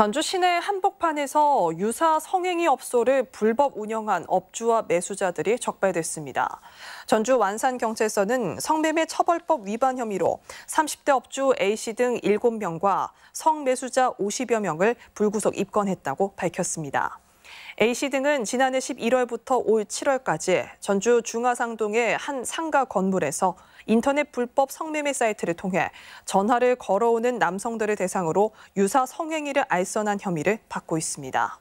전주 시내 한복판에서 유사 성행위 업소를 불법 운영한 업주와 매수자들이 적발됐습니다. 전주 완산경찰서는 성매매 처벌법 위반 혐의로 30대 업주 A씨 등 7명과 성매수자 50여 명을 불구속 입건했다고 밝혔습니다. A씨 등은 지난해 11월부터 올 7월까지 전주 중화상동의 한 상가 건물에서 인터넷 불법 성매매 사이트를 통해 전화를 걸어오는 남성들을 대상으로 유사 성행위를 알선한 혐의를 받고 있습니다.